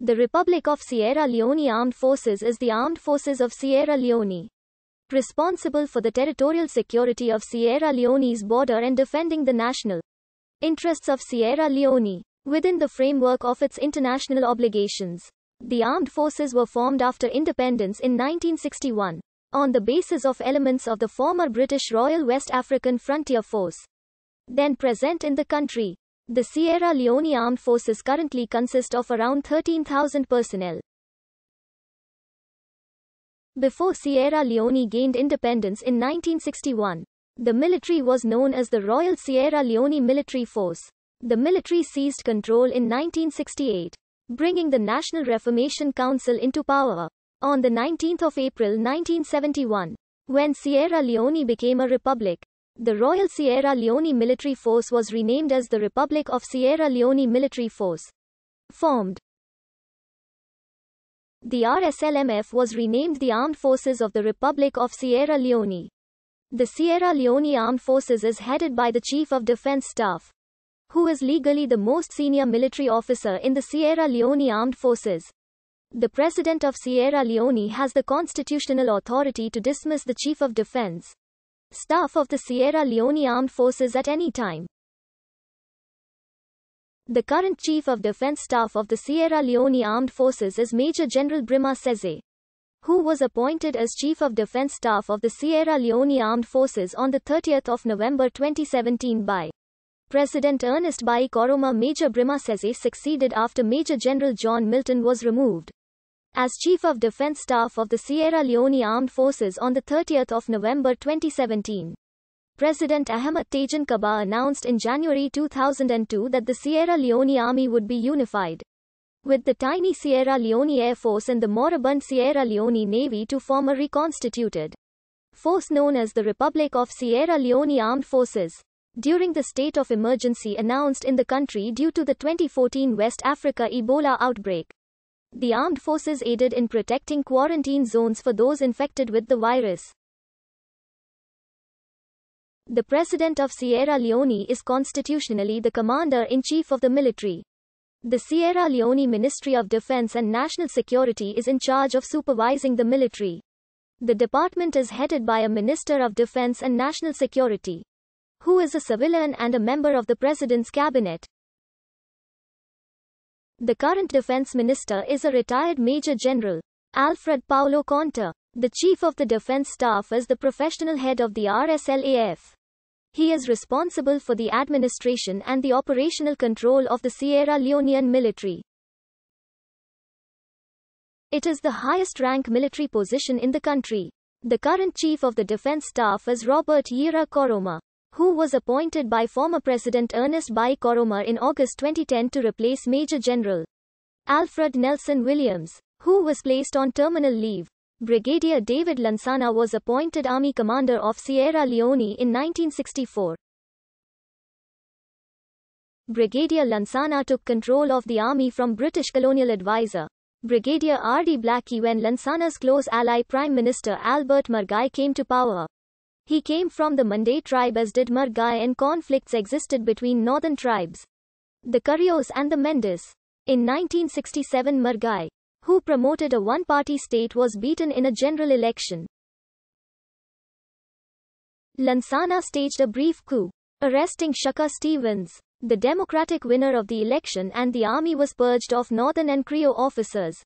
The Republic of Sierra Leone Armed Forces is the armed forces of Sierra Leone. Responsible for the territorial security of Sierra Leone's border and defending the national interests of Sierra Leone within the framework of its international obligations. The armed forces were formed after independence in 1961 on the basis of elements of the former British Royal West African Frontier Force, then present in the country. The Sierra Leone Armed Forces currently consist of around 13,000 personnel. Before Sierra Leone gained independence in 1961, the military was known as the Royal Sierra Leone Military Force. The military seized control in 1968, bringing the National Reformation Council into power. On 19 April 1971, when Sierra Leone became a republic, the Royal Sierra Leone Military Force was renamed as the Republic of Sierra Leone Military Force. Formed. The RSLMF was renamed the Armed Forces of the Republic of Sierra Leone. The Sierra Leone Armed Forces is headed by the Chief of Defense Staff, who is legally the most senior military officer in the Sierra Leone Armed Forces. The President of Sierra Leone has the constitutional authority to dismiss the Chief of Defense staff of the Sierra Leone Armed Forces at any time. The current Chief of Defense Staff of the Sierra Leone Armed Forces is Major General Brima Seze, who was appointed as Chief of Defense Staff of the Sierra Leone Armed Forces on 30 November 2017 by President Ernest Bai Koroma Major Brima Seze succeeded after Major General John Milton was removed as Chief of Defense Staff of the Sierra Leone Armed Forces on 30 November 2017. President Ahmed Tejan Kaba announced in January 2002 that the Sierra Leone Army would be unified with the tiny Sierra Leone Air Force and the moribund Sierra Leone Navy to form a reconstituted force known as the Republic of Sierra Leone Armed Forces. During the state of emergency announced in the country due to the 2014 West Africa Ebola outbreak, the armed forces aided in protecting quarantine zones for those infected with the virus. The President of Sierra Leone is constitutionally the Commander-in-Chief of the military. The Sierra Leone Ministry of Defense and National Security is in charge of supervising the military. The department is headed by a Minister of Defense and National Security, who is a civilian and a member of the President's cabinet. The current defense minister is a retired Major General, Alfred Paolo Conta. The chief of the defense staff is the professional head of the RSLAF. He is responsible for the administration and the operational control of the Sierra Leonean military. It is the highest rank military position in the country. The current chief of the defense staff is Robert Yira Koroma who was appointed by former President Ernest Bai Koromer in August 2010 to replace Major General Alfred Nelson Williams, who was placed on terminal leave. Brigadier David Lansana was appointed Army Commander of Sierra Leone in 1964. Brigadier Lansana took control of the army from British colonial advisor. Brigadier R.D. Blackie when Lansana's close ally Prime Minister Albert Margai came to power. He came from the Mandé tribe as did Margai and conflicts existed between northern tribes, the Curios and the Mendes. In 1967 Margai, who promoted a one-party state was beaten in a general election. Lansana staged a brief coup, arresting Shaka Stevens, the Democratic winner of the election and the army was purged of Northern and Creole officers.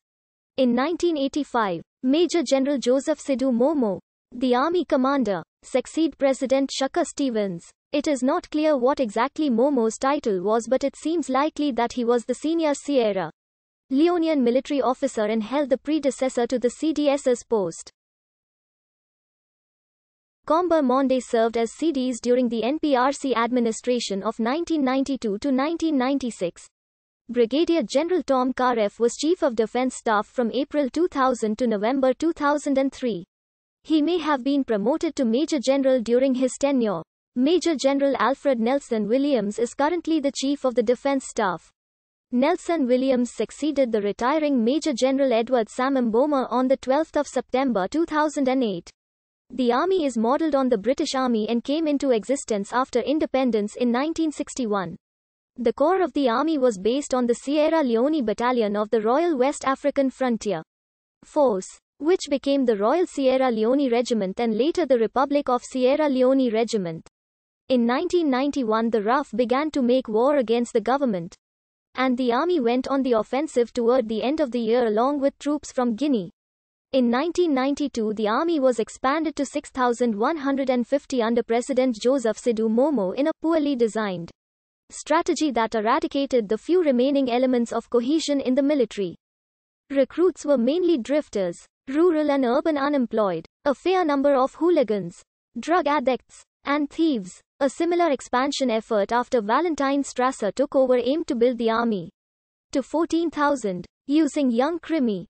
In 1985, Major General Joseph Sidhu Momo, the army commander, succeed President Shaka Stevens. It is not clear what exactly Momo's title was, but it seems likely that he was the senior Sierra Leonean military officer and held the predecessor to the CDS's post. Comber Monde served as CDs during the NPRC administration of 1992 to 1996. Brigadier General Tom Karef was Chief of Defense Staff from April 2000 to November 2003. He may have been promoted to Major General during his tenure. Major General Alfred Nelson Williams is currently the Chief of the Defense Staff. Nelson Williams succeeded the retiring Major General Edward Sam Mboma on 12 September 2008. The army is modeled on the British Army and came into existence after independence in 1961. The core of the army was based on the Sierra Leone Battalion of the Royal West African Frontier Force which became the Royal Sierra Leone Regiment and later the Republic of Sierra Leone Regiment. In 1991 the RAF began to make war against the government. And the army went on the offensive toward the end of the year along with troops from Guinea. In 1992 the army was expanded to 6,150 under President Joseph Sidou Momo in a poorly designed strategy that eradicated the few remaining elements of cohesion in the military. Recruits were mainly drifters, rural and urban unemployed, a fair number of hooligans, drug addicts, and thieves. A similar expansion effort after Valentine Strasser took over aimed to build the army to 14,000, using young Crimea,